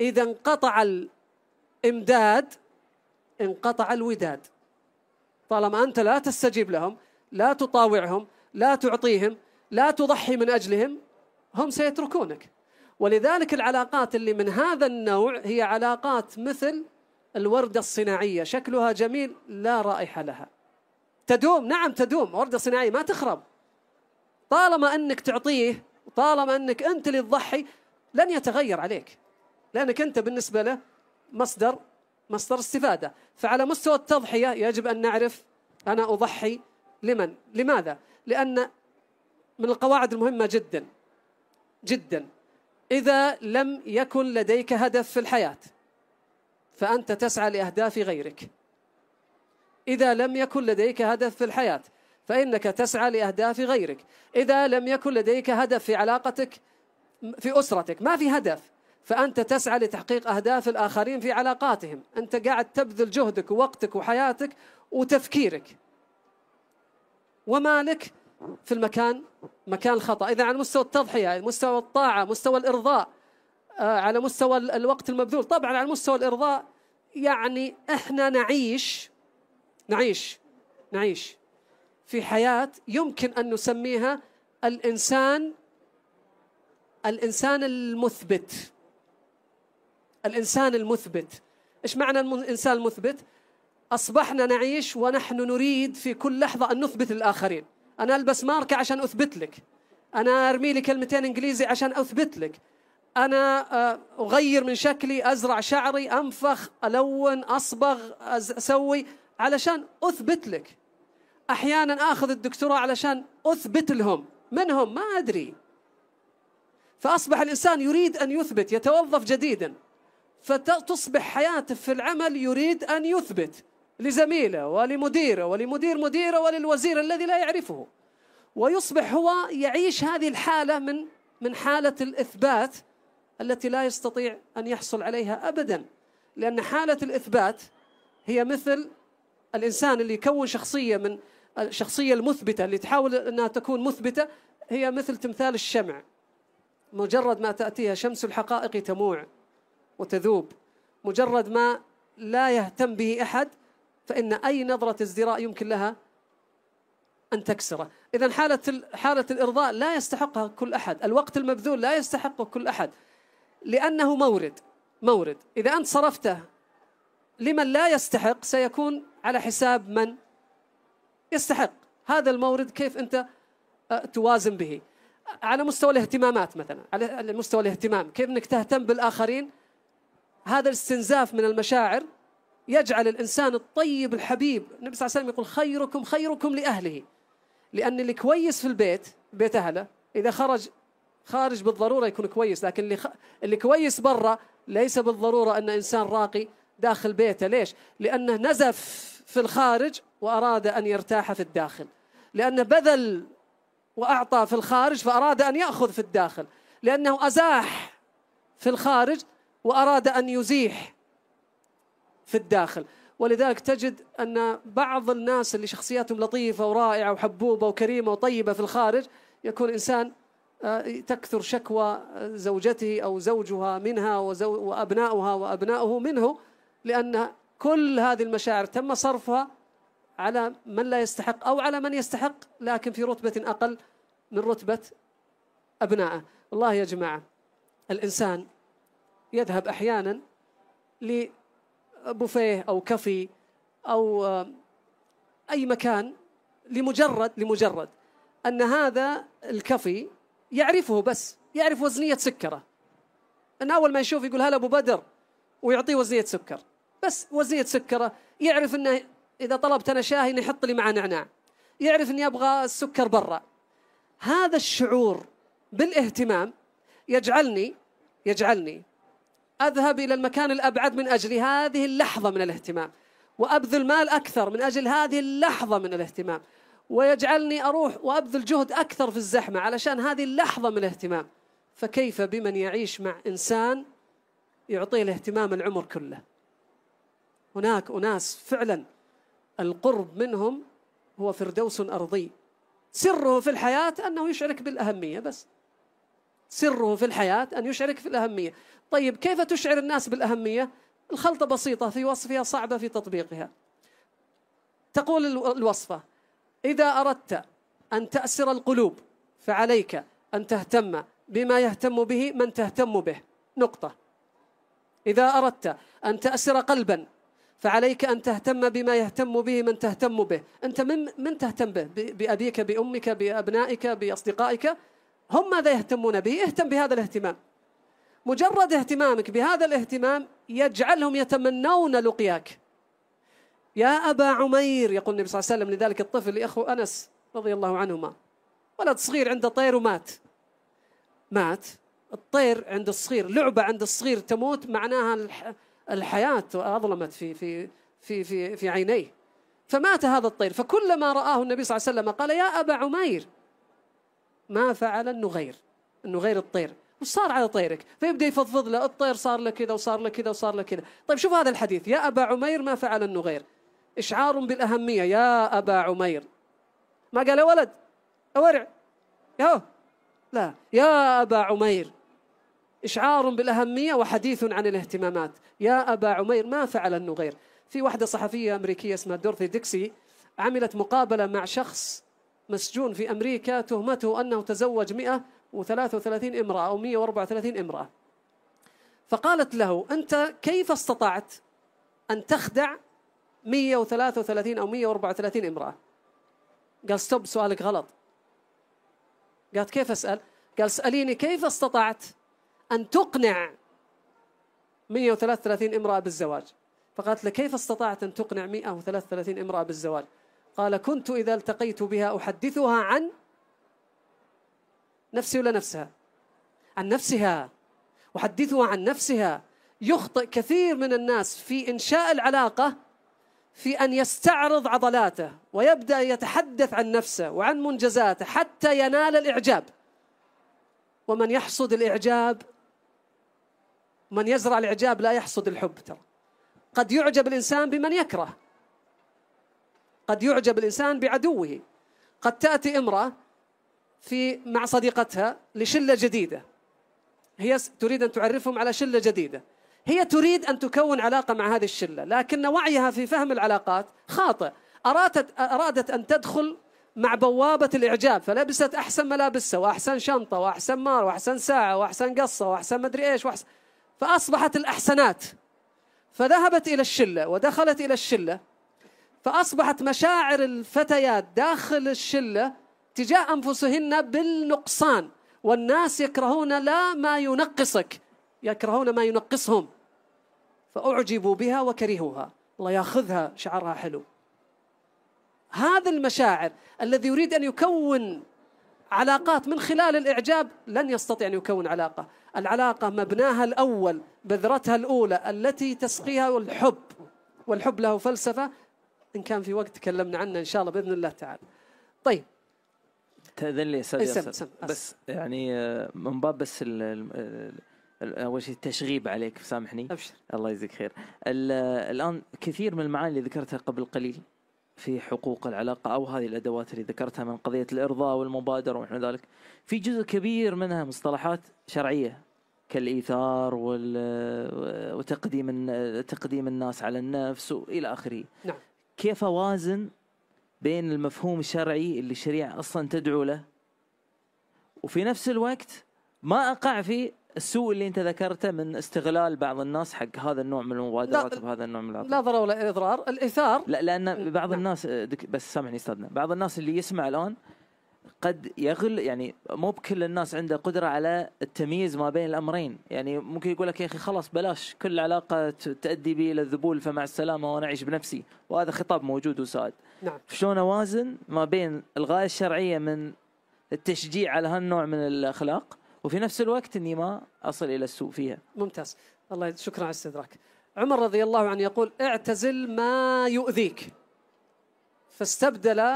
إذا انقطع الإمداد انقطع الوداد طالما أنت لا تستجيب لهم لا تطاوعهم لا تعطيهم لا تضحي من أجلهم هم سيتركونك ولذلك العلاقات اللي من هذا النوع هي علاقات مثل الوردة الصناعية شكلها جميل لا رائحة لها تدوم نعم تدوم وردة صناعية ما تخرب طالما أنك تعطيه طالما أنك أنت اللي تضحي لن يتغير عليك لأنك أنت بالنسبة له مصدر مصدر استفادة فعلى مستوى التضحية يجب أن نعرف أنا أضحي لمن لماذا لأن من القواعد المهمة جدا جدا إذا لم يكن لديك هدف في الحياة فأنت تسعى لأهداف غيرك إذا لم يكن لديك هدف في الحياة فإنك تسعى لأهداف غيرك إذا لم يكن لديك هدف في علاقتك في أسرتك ما في هدف فأنت تسعى لتحقيق أهداف الآخرين في علاقاتهم أنت قاعد تبذل جهدك ووقتك وحياتك وتفكيرك ومالك في المكان مكان الخطأ إذا على مستوى التضحية مستوى الطاعة مستوى الإرضاء آه، على مستوى الوقت المبذول طبعا على مستوى الإرضاء يعني إحنا نعيش نعيش نعيش في حياة يمكن أن نسميها الإنسان الإنسان المثبت الإنسان المثبت إيش معنى الإنسان المثبت؟ أصبحنا نعيش ونحن نريد في كل لحظة أن نثبت للآخرين أنا ألبس ماركة عشان أثبت لك أنا أرمي لي كلمتين إنجليزي عشان أثبت لك أنا آه، أغير من شكلي أزرع شعري أنفخ ألون أصبغ أسوي علشان أثبت لك أحيانا أخذ الدكتوراه علشان أثبت لهم من هم ما أدري فأصبح الإنسان يريد أن يثبت يتوظف جديدا فتصبح حياته في العمل يريد أن يثبت لزميله ولمديره ولمدير مديره وللوزير الذي لا يعرفه ويصبح هو يعيش هذه الحالة من من حالة الإثبات التي لا يستطيع أن يحصل عليها أبدا لأن حالة الإثبات هي مثل الإنسان اللي يكون شخصية من الشخصية المثبتة اللي تحاول أنها تكون مثبتة هي مثل تمثال الشمع مجرد ما تأتيها شمس الحقائق تموع وتذوب مجرد ما لا يهتم به أحد فإن أي نظرة ازدراء يمكن لها أن تكسره إذا حالة, حالة الإرضاء لا يستحقها كل أحد الوقت المبذول لا يستحقه كل أحد لأنه مورد مورد إذا أنت صرفته لمن لا يستحق سيكون على حساب من يستحق هذا المورد كيف أنت آه، توازن به على مستوى الاهتمامات مثلا على مستوى الاهتمام كيف أنك تهتم بالآخرين هذا الاستنزاف من المشاعر يجعل الإنسان الطيب الحبيب النبي صلى الله عليه وسلم يقول خيركم خيركم لأهله لأن اللي كويس في البيت بيت أهله إذا خرج خارج بالضرورة يكون كويس لكن اللي, خ... اللي كويس برا ليس بالضرورة أن إنسان راقي داخل بيته ليش؟ لأنه نزف في الخارج وأراد أن يرتاح في الداخل لأنه بذل وأعطى في الخارج فأراد أن يأخذ في الداخل لأنه أزاح في الخارج وأراد أن يزيح في الداخل ولذلك تجد أن بعض الناس اللي شخصياتهم لطيفة ورائعة وحبوبة وكريمة وطيبة في الخارج يكون إنسان آه، تكثر شكوى زوجته أو زوجها منها وأبناؤها وأبناؤه منه لأن كل هذه المشاعر تم صرفها على من لا يستحق أو على من يستحق لكن في رتبة أقل من رتبة أبنائه والله يا جماعة الإنسان يذهب أحيانا لبوفيه أو كافي أو آه، أي مكان لمجرد لمجرد أن هذا الكافي يعرفه بس يعرف وزنية سكره أن أول ما يشوف يقول هلا أبو بدر ويعطيه وزنية سكر بس وزنية سكره يعرف أنه إذا طلبت أنا شاهي يحط لي معاه نعناع يعرف أني أبغى السكر برا هذا الشعور بالاهتمام يجعلني يجعلني أذهب إلى المكان الأبعد من أجل هذه اللحظة من الاهتمام وأبذل مال أكثر من أجل هذه اللحظة من الاهتمام ويجعلني أروح وأبذل جهد أكثر في الزحمة علشان هذه اللحظة من الاهتمام فكيف بمن يعيش مع إنسان يعطيه الاهتمام العمر كله هناك أناس فعلا القرب منهم هو فردوس أرضي سره في الحياة أنه يشعرك بالأهمية بس سره في الحياة أن يشعرك في الأهمية طيب كيف تشعر الناس بالأهمية؟ الخلطة بسيطة في وصفها صعبة في تطبيقها تقول الوصفة إذا أردت أن تأسر القلوب فعليك أن تهتم بما يهتم به من تهتم به نقطة إذا أردت أن تأسر قلبا فعليك أن تهتم بما يهتم به من تهتم به أنت من, من تهتم به بأبيك بأمك بأبنائك بأصدقائك هم ماذا يهتمون به اهتم بهذا الاهتمام مجرد اهتمامك بهذا الاهتمام يجعلهم يتمنون لقياك يا أبا عمير يقول النبي صلى الله عليه وسلم لذلك الطفل لأخو أنس رضي الله عنهما ولد صغير عنده طير ومات مات الطير عند الصغير لعبة عند الصغير تموت معناها الحياة أظلمت في في في في في عينيه فمات هذا الطير فكلما رآه النبي صلى الله عليه وسلم قال يا أبا عمير ما فعل النغير النغير الطير وش صار على طيرك فيبدا يفضفض له الطير صار له كذا وصار له كذا وصار له كذا طيب شوف هذا الحديث يا ابا عمير ما فعل النغير اشعار بالاهميه يا ابا عمير ما قال يا ولد اورع يا لا يا ابا عمير إشعار بالأهمية وحديث عن الاهتمامات يا أبا عمير ما فعل النغير في واحدة صحفية أمريكية اسمها دورثي ديكسي عملت مقابلة مع شخص مسجون في أمريكا تهمته أنه تزوج 133 امرأة أو 134 امرأة فقالت له أنت كيف استطعت أن تخدع 133 أو 134 امرأة قال ستوب سؤالك غلط قالت كيف أسأل قال اسأليني كيف استطعت أن تقنع 133 امرأة بالزواج فقالت له كيف استطعت أن تقنع 133 امرأة بالزواج قال كنت إذا التقيت بها أحدثها عن نفسي ولا نفسها عن نفسها أحدثها عن نفسها يخطئ كثير من الناس في إنشاء العلاقة في أن يستعرض عضلاته ويبدأ يتحدث عن نفسه وعن منجزاته حتى ينال الإعجاب ومن يحصد الإعجاب من يزرع الإعجاب لا يحصد الحب ترى قد يعجب الإنسان بمن يكره قد يعجب الإنسان بعدوه قد تأتي امرأة في مع صديقتها لشلة جديدة هي تريد أن تعرفهم على شلة جديدة هي تريد أن تكون علاقة مع هذه الشلة لكن وعيها في فهم العلاقات خاطئ أرادت, أرادت أن تدخل مع بوابة الإعجاب فلبست أحسن ملابسها وأحسن شنطة وأحسن مار وأحسن ساعة وأحسن قصة وأحسن مدري إيش وأحسن فأصبحت الأحسنات فذهبت إلى الشلة ودخلت إلى الشلة فأصبحت مشاعر الفتيات داخل الشلة تجاه أنفسهن بالنقصان والناس يكرهون لا ما ينقصك يكرهون ما ينقصهم فأعجبوا بها وكرهوها الله ياخذها شعرها حلو هذا المشاعر الذي يريد أن يكون علاقات من خلال الإعجاب لن يستطيع أن يكون علاقة العلاقة مبناها الأول بذرتها الأولى التي تسقيها الحب والحب له فلسفة ان كان في وقت تكلمنا عنه ان شاء الله باذن الله تعالى. طيب تاذن لي استاذ إيه، ياسر بس يعني آه، من باب بس اول شيء التشغيب عليك سامحني ابشر الله يجزيك خير الان كثير من المعاني اللي ذكرتها قبل قليل في حقوق العلاقة أو هذه الأدوات اللي ذكرتها من قضية الإرضاء والمبادرة ونحو ذلك في جزء كبير منها مصطلحات شرعية كالإيثار آه، وتقديم تقديم الناس على النفس وإلى آخره نعم. كيف اوازن بين المفهوم الشرعي اللي الشريعه اصلا تدعو له وفي نفس الوقت ما اقع في السوء اللي انت ذكرته من استغلال بعض الناس حق هذا النوع من المبادرات بهذا النوع من العطل. لا ضرر ولا اضرار الايثار لا لان بعض نعم. الناس بس سامحني استاذنا بعض الناس اللي يسمع الان قد يغل يعني مو بكل الناس عنده قدره على التمييز ما بين الامرين يعني ممكن يقول لك يا اخي خلاص بلاش كل علاقه تؤدي بي الى الذبول فمع السلامه وانا اعيش بنفسي وهذا خطاب موجود وسائد نعم شلون اوازن ما بين الغايه الشرعيه من التشجيع على هالنوع من الاخلاق وفي نفس الوقت اني ما اصل الى السوء فيها ممتاز الله شكرا على استدراك عمر رضي الله عنه يقول اعتزل ما يؤذيك فاستبدل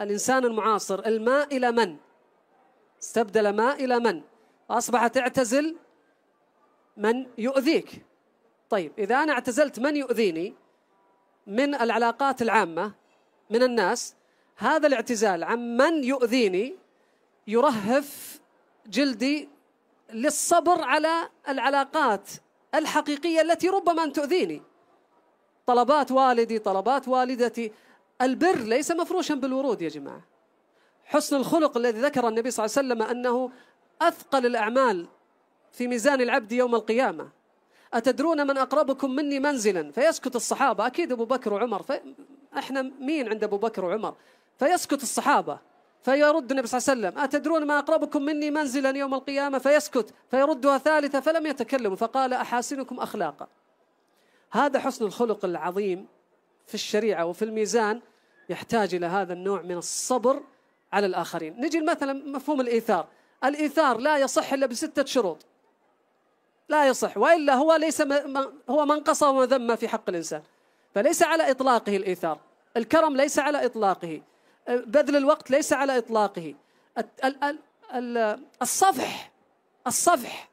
الإنسان المعاصر الماء إلى من استبدل ماء إلى من أصبح تعتزل من يؤذيك طيب إذا أنا اعتزلت من يؤذيني من العلاقات العامة من الناس هذا الاعتزال عن من يؤذيني يرهف جلدي للصبر على العلاقات الحقيقية التي ربما أن تؤذيني طلبات والدي طلبات والدتي البر ليس مفروشا بالورود يا جماعة حسن الخلق الذي ذكر النبي صلى الله عليه وسلم أنه أثقل الأعمال في ميزان العبد يوم القيامة أتدرون من أقربكم مني منزلا فيسكت الصحابة أكيد أبو بكر وعمر إحنا مين عند أبو بكر وعمر فيسكت الصحابة فيرد النبي صلى الله عليه وسلم أتدرون ما أقربكم مني منزلا يوم القيامة فيسكت فيردها ثالثة فلم يتكلم فقال أحاسنكم أخلاقا هذا حسن الخلق العظيم في الشريعة وفي الميزان يحتاج إلى هذا النوع من الصبر على الآخرين نجي مثلا مفهوم الإيثار الإيثار لا يصح إلا بستة شروط لا يصح وإلا هو ليس ما هو قصى وذم في حق الإنسان فليس على إطلاقه الإيثار الكرم ليس على إطلاقه بذل الوقت ليس على إطلاقه الصفح الصفح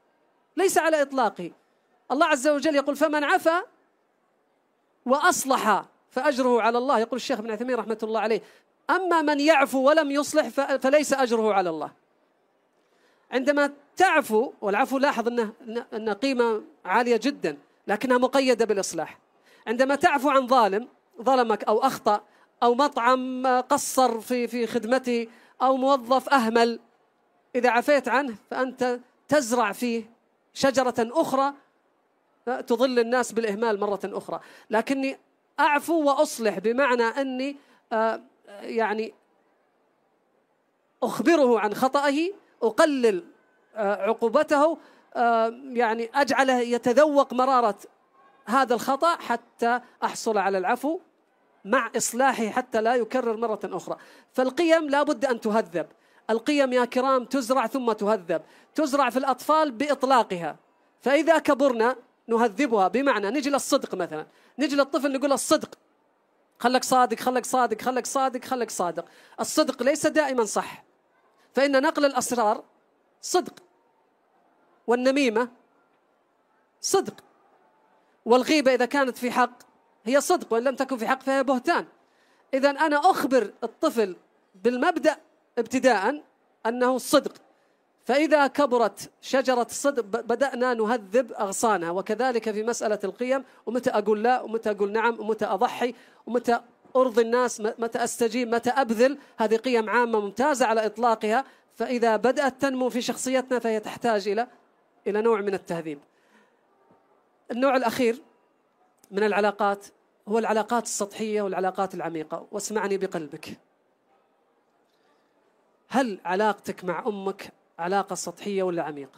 ليس على إطلاقه الله عز وجل يقول فمن عفا وأصلح فأجره على الله يقول الشيخ ابن عثيمين رحمة الله عليه أما من يعفو ولم يصلح فليس أجره على الله عندما تعفو والعفو لاحظ أنه أن قيمة عالية جدا لكنها مقيدة بالإصلاح عندما تعفو عن ظالم ظلمك أو أخطأ أو مطعم قصر في في خدمته أو موظف أهمل إذا عفيت عنه فأنت تزرع فيه شجرة أخرى تضل الناس بالإهمال مرة أخرى لكني أعفو وأصلح بمعنى أني آه، يعني أخبره عن خطأه أقلل آه، عقوبته آه، يعني أجعله يتذوق مرارة هذا الخطأ حتى أحصل على العفو مع إصلاحه حتى لا يكرر مرة أخرى فالقيم لا بد أن تهذب القيم يا كرام تزرع ثم تهذب تزرع في الأطفال بإطلاقها فإذا كبرنا نهذبها بمعنى نجي للصدق مثلا نجي للطفل نقول الصدق خلك صادق خلك صادق خلك صادق خلك صادق الصدق ليس دائما صح فإن نقل الأسرار صدق والنميمة صدق والغيبة إذا كانت في حق هي صدق وإن لم تكن في حق فهي بهتان إذا أنا أخبر الطفل بالمبدأ ابتداء أنه الصدق فإذا كبرت شجرة الصدق بدأنا نهذب أغصانها وكذلك في مسألة القيم ومتى أقول لا ومتى أقول نعم ومتى أضحي ومتى أرضي الناس متى أستجيب متى أبذل هذه قيم عامة ممتازة على إطلاقها فإذا بدأت تنمو في شخصيتنا فهي تحتاج إلى إلى نوع من التهذيب النوع الأخير من العلاقات هو العلاقات السطحية والعلاقات العميقة واسمعني بقلبك هل علاقتك مع أمك علاقة سطحية ولا عميقة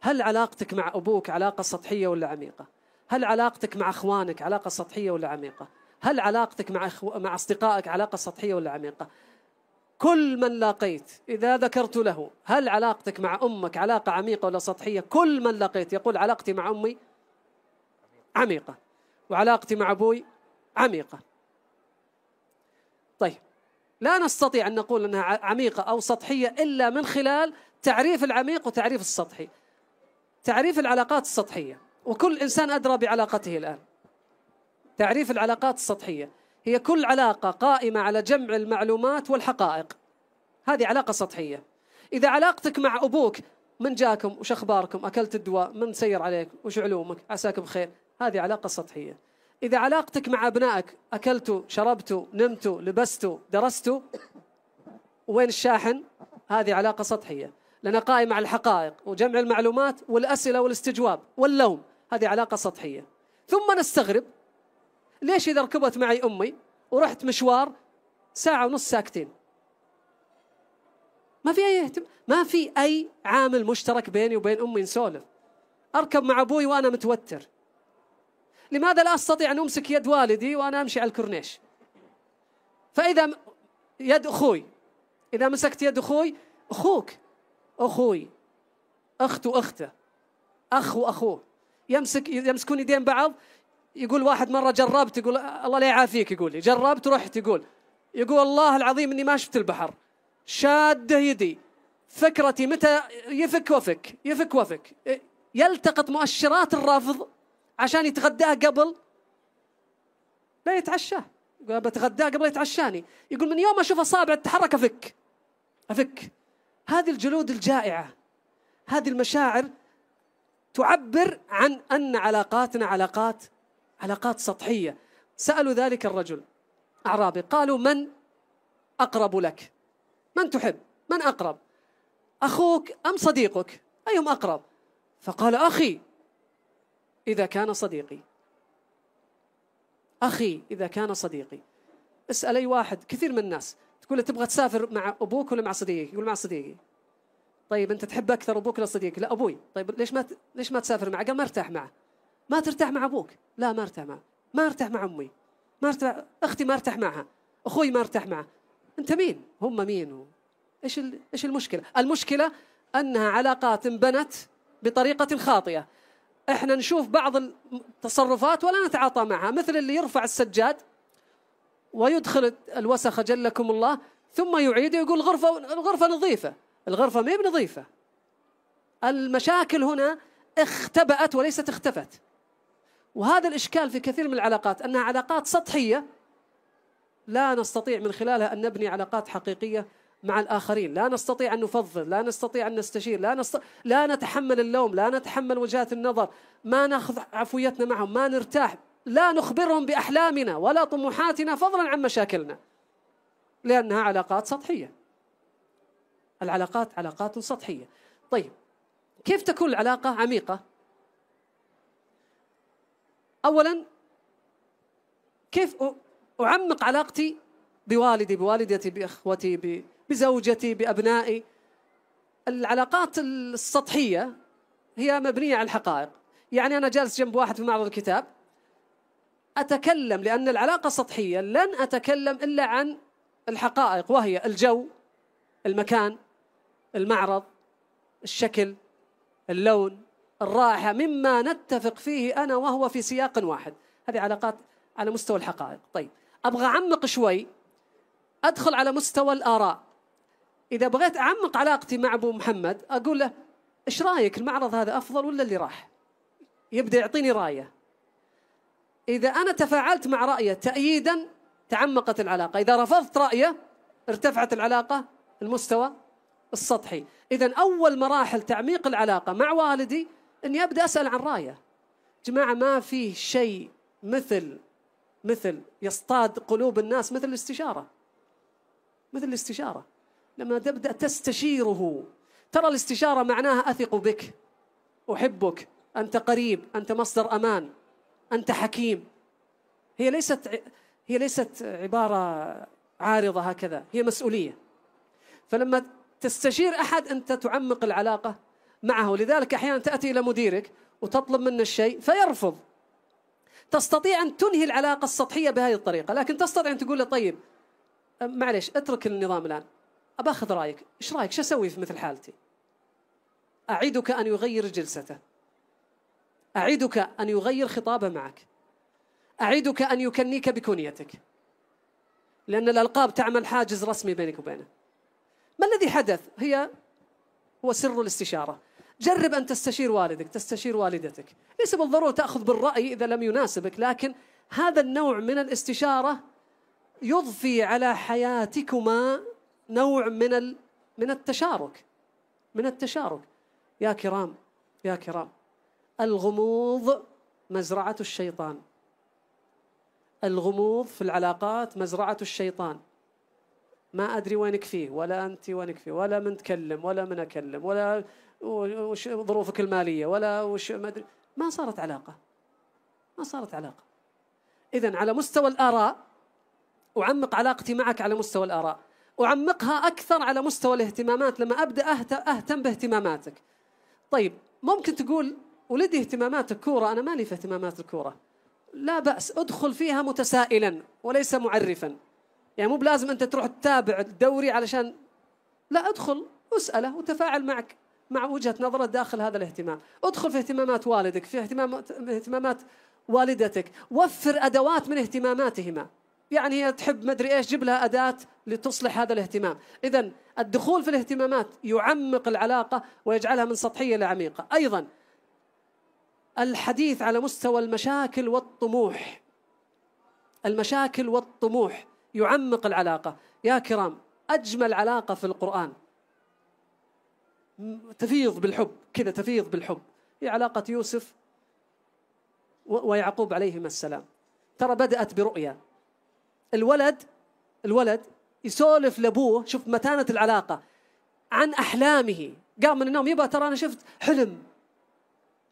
هل علاقتك مع أبوك علاقة سطحية ولا عميقة هل علاقتك مع أخوانك علاقة سطحية ولا عميقة هل علاقتك مع, أخو... مع أصدقائك علاقة سطحية ولا عميقة كل من لاقيت إذا ذكرت له هل علاقتك مع أمك علاقة عميقة ولا سطحية كل من لاقيت يقول علاقتي مع أمي عميقة وعلاقتي مع أبوي عميقة طيب لا نستطيع أن نقول أنها عميقة أو سطحية إلا من خلال تعريف العميق وتعريف السطحي تعريف العلاقات السطحية وكل إنسان أدرى بعلاقته الآن تعريف العلاقات السطحية هي كل علاقة قائمة على جمع المعلومات والحقائق هذه علاقة سطحية إذا علاقتك مع أبوك من جاكم وش أخباركم أكلت الدواء من سير عليك وش علومك عساك بخير هذه علاقة سطحية إذا علاقتك مع أبنائك أكلتوا شربتوا نمتوا لبستوا درستوا وين الشاحن هذه علاقة سطحية قائمة على الحقائق وجمع المعلومات والأسئلة والاستجواب واللوم هذه علاقة سطحية ثم نستغرب ليش إذا ركبت معي أمي ورحت مشوار ساعة ونص ساكتين ما في أي اهتم... ما في أي عامل مشترك بيني وبين أمي نسولف أركب مع أبوي وأنا متوتر لماذا لا أستطيع أن أمسك يد والدي وأنا أمشي على الكورنيش فإذا يد أخوي إذا مسكت يد أخوي أخوك أخوي أخت وأخته أخ وأخوه يمسك يمسكون يدين بعض يقول واحد مرة جربت يقول الله لا يعافيك يقول لي جربت ورحت يقول يقول الله العظيم إني ما شفت البحر شاده يدي فكرتي متى يفك وفك يفك وفك يلتقط مؤشرات الرفض عشان يتغداه قبل لا يتعشاه يقول بتغداه قبل يتعشاني يقول من يوم ما اشوف اصابع تتحرك افك افك هذه الجلود الجائعة هذه المشاعر تعبر عن أن علاقاتنا علاقات علاقات سطحية سألوا ذلك الرجل أعرابي قالوا من أقرب لك من تحب من أقرب أخوك أم صديقك أيهم أقرب فقال أخي إذا كان صديقي أخي إذا كان صديقي اسأل أي واحد كثير من الناس تقول له تبغى تسافر مع ابوك ولا مع صديقك؟ يقول مع صديقي. طيب انت تحب اكثر ابوك ولا صديقك؟ لا ابوي. طيب ليش ما ت... ليش ما تسافر معه؟ قال ما ارتاح معه. ما ترتاح مع ابوك؟ لا ما ارتاح معه. ما ارتاح مع امي. ما ارتاح اختي ما ارتاح معها. اخوي ما ارتاح معه. انت مين؟ هم مين؟ و... ايش ال... ايش المشكله؟ المشكله انها علاقات انبنت بطريقه خاطئه. احنا نشوف بعض التصرفات ولا نتعاطى معها، مثل اللي يرفع السجاد ويدخل الوسخ جلكم الله ثم يعيد يقول الغرفة الغرفة نظيفة الغرفة ما بنظيفة المشاكل هنا اختبأت وليست اختفت وهذا الإشكال في كثير من العلاقات أنها علاقات سطحية لا نستطيع من خلالها أن نبني علاقات حقيقية مع الآخرين لا نستطيع أن نفضل لا نستطيع أن نستشير لا, نست... لا نتحمل اللوم لا نتحمل وجهات النظر ما ناخذ عفويتنا معهم ما نرتاح لا نخبرهم بأحلامنا ولا طموحاتنا فضلا عن مشاكلنا لأنها علاقات سطحية العلاقات علاقات سطحية طيب كيف تكون العلاقة عميقة أولا كيف أعمق علاقتي بوالدي بوالدتي بإخوتي بزوجتي بأبنائي العلاقات السطحية هي مبنية على الحقائق يعني أنا جالس جنب واحد في معرض الكتاب أتكلم لأن العلاقة سطحية لن أتكلم إلا عن الحقائق وهي الجو المكان المعرض الشكل اللون الرائحة مما نتفق فيه أنا وهو في سياق واحد هذه علاقات على مستوى الحقائق طيب أبغى أعمق شوي أدخل على مستوى الآراء إذا بغيت أعمق علاقتي مع أبو محمد أقول له إيش رأيك المعرض هذا أفضل ولا اللي راح يبدأ يعطيني رايه إذا أنا تفاعلت مع رأيه تأييدا تعمقت العلاقة إذا رفضت رأيه ارتفعت العلاقة المستوى السطحي إذا أول مراحل تعميق العلاقة مع والدي أني أبدأ أسأل عن رأيه جماعة ما في شيء مثل مثل يصطاد قلوب الناس مثل الاستشارة مثل الاستشارة لما تبدأ تستشيره ترى الاستشارة معناها أثق بك أحبك أنت قريب أنت مصدر أمان أنت حكيم هي ليست هي ليست عبارة عارضة هكذا هي مسؤولية فلما تستشير أحد أنت تعمق العلاقة معه لذلك أحيانا تأتي إلى مديرك وتطلب منه الشيء فيرفض تستطيع أن تنهي العلاقة السطحية بهذه الطريقة لكن تستطيع أن تقول له طيب معلش اترك النظام الآن أباخذ رأيك إيش رأيك شو أسوي في مثل حالتي أعدك أن يغير جلسته أعدك أن يغير خطابه معك أعدك أن يكنيك بكنيتك لأن الألقاب تعمل حاجز رسمي بينك وبينه ما الذي حدث هي هو سر الاستشارة جرب أن تستشير والدك تستشير والدتك ليس بالضرورة تأخذ بالرأي إذا لم يناسبك لكن هذا النوع من الاستشارة يضفي على حياتكما نوع من من التشارك من التشارك يا كرام يا كرام الغموض مزرعة الشيطان الغموض في العلاقات مزرعة الشيطان ما أدري وينك فيه ولا أنت وينك فيه ولا من تكلم ولا من أكلم ولا وش ظروفك المالية ولا وش ما أدري ما صارت علاقة ما صارت علاقة إذا على مستوى الآراء أعمق علاقتي معك على مستوى الآراء أعمقها أكثر على مستوى الاهتمامات لما أبدأ أهتم باهتماماتك طيب ممكن تقول ولدي اهتمامات الكورة أنا مالي في اهتمامات الكورة لا بأس ادخل فيها متسائلا وليس معرفا يعني مو بلازم أنت تروح تتابع الدوري علشان لا ادخل واسأله وتفاعل معك مع وجهة نظره داخل هذا الاهتمام ادخل في اهتمامات والدك في اهتمامات, اهتمامات والدتك وفر أدوات من اهتماماتهما يعني هي تحب مدري ايش جيب لها اداه لتصلح هذا الاهتمام اذا الدخول في الاهتمامات يعمق العلاقه ويجعلها من سطحيه لعميقه ايضا الحديث على مستوى المشاكل والطموح المشاكل والطموح يعمق العلاقة يا كرام أجمل علاقة في القرآن تفيض بالحب كذا تفيض بالحب هي علاقة يوسف ويعقوب عليهما السلام ترى بدأت برؤية الولد الولد يسولف لابوه شوف متانة العلاقة عن أحلامه قام من النوم يبا ترى أنا شفت حلم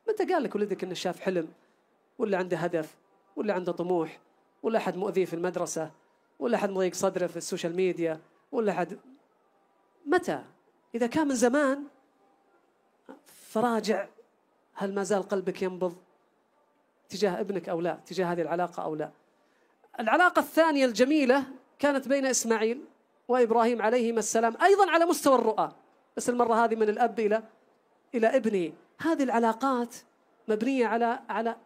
متى قال لك ولدك انه شاف حلم ولا عنده هدف ولا عنده طموح ولا احد مؤذيه في المدرسه ولا احد مضيق صدره في السوشيال ميديا ولا احد متى اذا كان من زمان فراجع هل ما زال قلبك ينبض تجاه ابنك او لا تجاه هذه العلاقه او لا العلاقه الثانيه الجميله كانت بين اسماعيل وابراهيم عليهما السلام ايضا على مستوى الرؤى بس المره هذه من الاب الى الى ابنه هذه العلاقات مبنية على على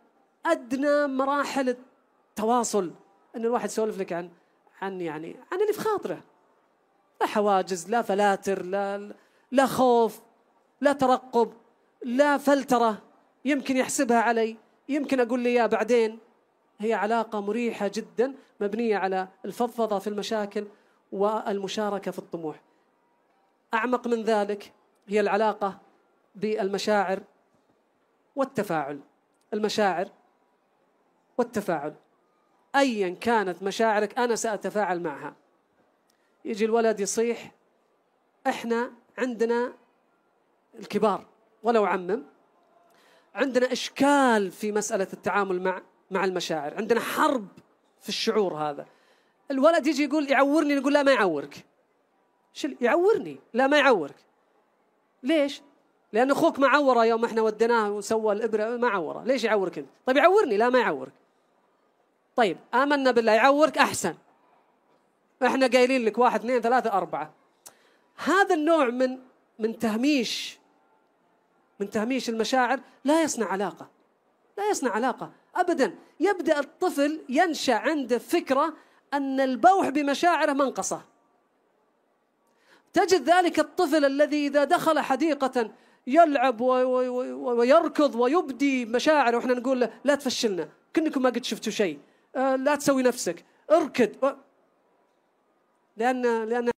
أدنى مراحل التواصل أن الواحد يسولف لك عن عن يعني عن اللي في خاطره لا حواجز لا فلاتر لا لا خوف لا ترقب لا فلترة يمكن يحسبها علي يمكن أقول لي يا بعدين هي علاقة مريحة جدا مبنية على الفضفضة في المشاكل والمشاركة في الطموح أعمق من ذلك هي العلاقة بالمشاعر والتفاعل المشاعر والتفاعل ايا كانت مشاعرك انا ساتفاعل معها يجي الولد يصيح احنا عندنا الكبار ولو عمم عندنا اشكال في مساله التعامل مع مع المشاعر عندنا حرب في الشعور هذا الولد يجي يقول يعورني نقول لا ما يعورك شل يعورني لا ما يعورك ليش لأن أخوك ما عوره يوم احنا وديناه وسوى الإبرة ما عوره ليش يعورك أنت طيب يعورني لا ما يعورك طيب آمنا بالله يعورك أحسن احنا قايلين لك واحد اثنين ثلاثة أربعة هذا النوع من من تهميش من تهميش المشاعر لا يصنع علاقة لا يصنع علاقة أبدا يبدأ الطفل ينشأ عنده فكرة أن البوح بمشاعره منقصة تجد ذلك الطفل الذي إذا دخل حديقة يلعب ويركض ويبدي مشاعره واحنا نقول له لا تفشلنا كأنكم ما قد شفتوا شيء آه، لا تسوي نفسك اركض لأن لأن